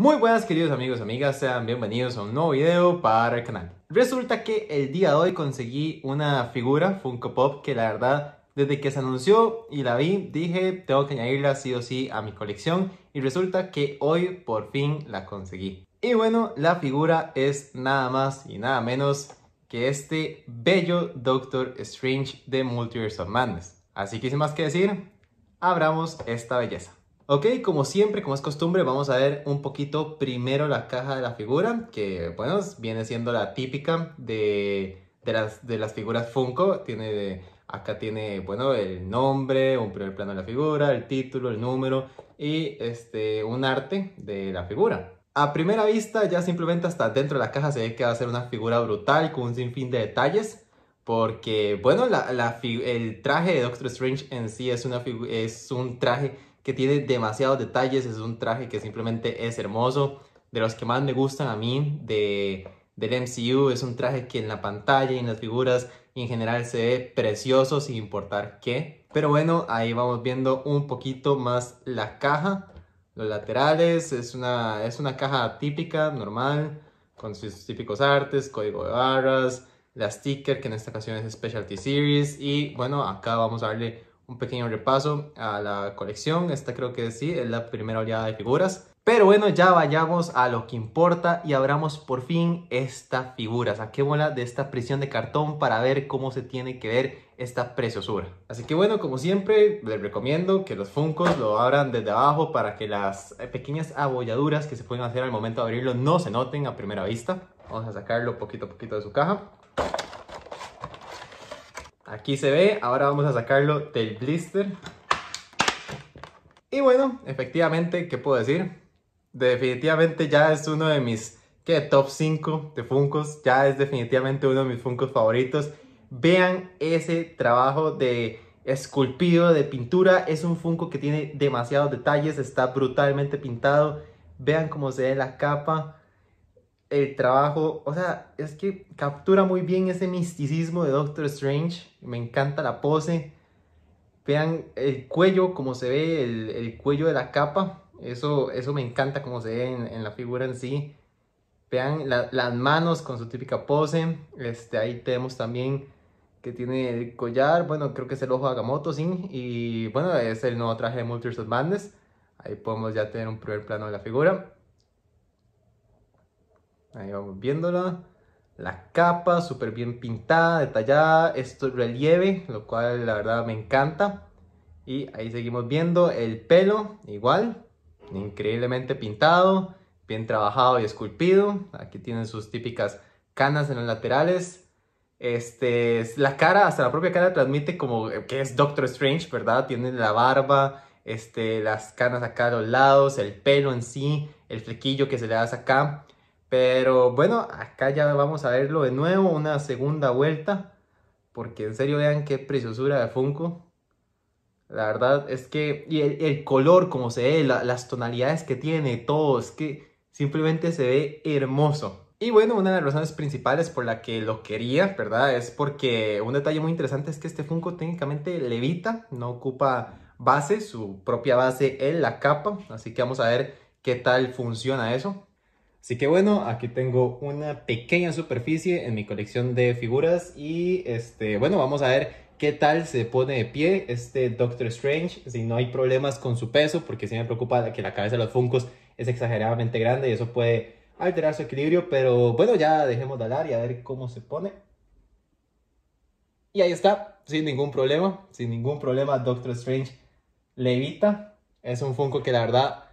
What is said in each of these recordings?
Muy buenas queridos amigos amigas, sean bienvenidos a un nuevo video para el canal. Resulta que el día de hoy conseguí una figura Funko Pop que la verdad desde que se anunció y la vi dije tengo que añadirla sí o sí a mi colección y resulta que hoy por fin la conseguí. Y bueno, la figura es nada más y nada menos que este bello Doctor Strange de Multiverse of Madness. Así que sin más que decir, abramos esta belleza. Ok, como siempre, como es costumbre, vamos a ver un poquito primero la caja de la figura, que bueno, viene siendo la típica de, de, las, de las figuras Funko. Tiene, acá tiene, bueno, el nombre, un primer plano de la figura, el título, el número y este, un arte de la figura. A primera vista, ya simplemente hasta dentro de la caja se ve que va a ser una figura brutal con un sinfín de detalles. Porque, bueno, la, la el traje de Doctor Strange en sí es, una es un traje que tiene demasiados detalles, es un traje que simplemente es hermoso, de los que más me gustan a mí de, del MCU, es un traje que en la pantalla y en las figuras en general se ve precioso sin importar qué. Pero bueno, ahí vamos viendo un poquito más la caja, los laterales, es una, es una caja típica, normal, con sus típicos artes, código de barras, la sticker que en esta ocasión es Specialty Series y bueno, acá vamos a darle un pequeño repaso a la colección. Esta creo que sí, es la primera oleada de figuras. Pero bueno, ya vayamos a lo que importa y abramos por fin esta figura. Saquémosla de esta prisión de cartón para ver cómo se tiene que ver esta preciosura. Así que bueno, como siempre, les recomiendo que los funcos lo abran desde abajo para que las eh, pequeñas abolladuras que se pueden hacer al momento de abrirlo no se noten a primera vista. Vamos a sacarlo poquito a poquito de su caja. Aquí se ve, ahora vamos a sacarlo del blister. Y bueno, efectivamente, ¿qué puedo decir? Definitivamente ya es uno de mis top 5 de Funkos. Ya es definitivamente uno de mis Funkos favoritos. Vean ese trabajo de esculpido, de pintura. Es un Funko que tiene demasiados detalles, está brutalmente pintado. Vean cómo se ve la capa el trabajo, o sea, es que captura muy bien ese misticismo de Doctor Strange. Me encanta la pose. Vean el cuello, como se ve el, el cuello de la capa. Eso, eso me encanta como se ve en, la figura en sí. Vean las manos con su típica pose. Este, ahí tenemos también que tiene el collar. Bueno, creo que es el ojo de Agamotto, sí. Y bueno, es el nuevo traje de Multiverse of Madness. Ahí podemos ya tener un primer plano de la figura. Ahí vamos viéndola. La capa súper bien pintada, detallada. Esto es relieve, lo cual la verdad me encanta. Y ahí seguimos viendo el pelo, igual. Increíblemente pintado, bien trabajado y esculpido. Aquí tienen sus típicas canas en los laterales. Este, la cara, hasta la propia cara transmite como que es Doctor Strange, ¿verdad? Tiene la barba, este, las canas acá a los lados, el pelo en sí, el flequillo que se le hace acá. Pero bueno, acá ya vamos a verlo de nuevo, una segunda vuelta. Porque en serio, vean qué preciosura de Funko. La verdad es que, y el, color como se ve, las tonalidades que tiene, todo, es que simplemente se ve hermoso. Y bueno, una de las razones principales por la que lo quería, ¿verdad? Es porque un detalle muy interesante es que este Funko técnicamente levita, no ocupa base, su propia base en la capa. Así que vamos a ver qué tal funciona eso. Así que bueno, aquí tengo una pequeña superficie en mi colección de figuras y este, bueno, vamos a ver qué tal se pone de pie este Doctor Strange, si no hay problemas con su peso, porque sí me preocupa que la cabeza de los Funkos es exageradamente grande y eso puede alterar su equilibrio, pero bueno, ya dejemos de hablar y a ver cómo se pone. Y ahí está, sin ningún problema, sin ningún problema Doctor Strange levita. Es un Funko que la verdad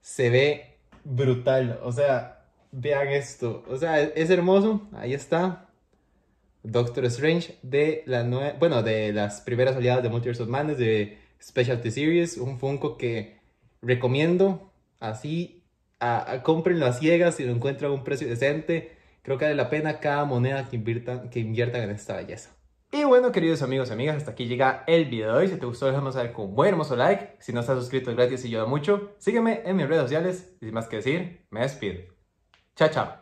se ve brutal. O sea, vean esto. O sea, es, hermoso. Ahí está. Doctor Strange de la nueva, bueno, de las primeras oleadas de Multiverse of Madness de Specialty Series, un Funko que recomiendo así a, a cómprenlo a ciegas si lo encuentran a un precio decente, creo que vale la pena cada moneda que inviertan que inviertan en esta belleza. Y bueno, queridos amigos y amigas, hasta aquí llega el video de hoy. Si te gustó, déjame saber con un buen hermoso like. Si no estás suscrito, es gratis y ayuda mucho. Sígueme en mis redes sociales. Y sin más que decir, me despido. Chao, chao.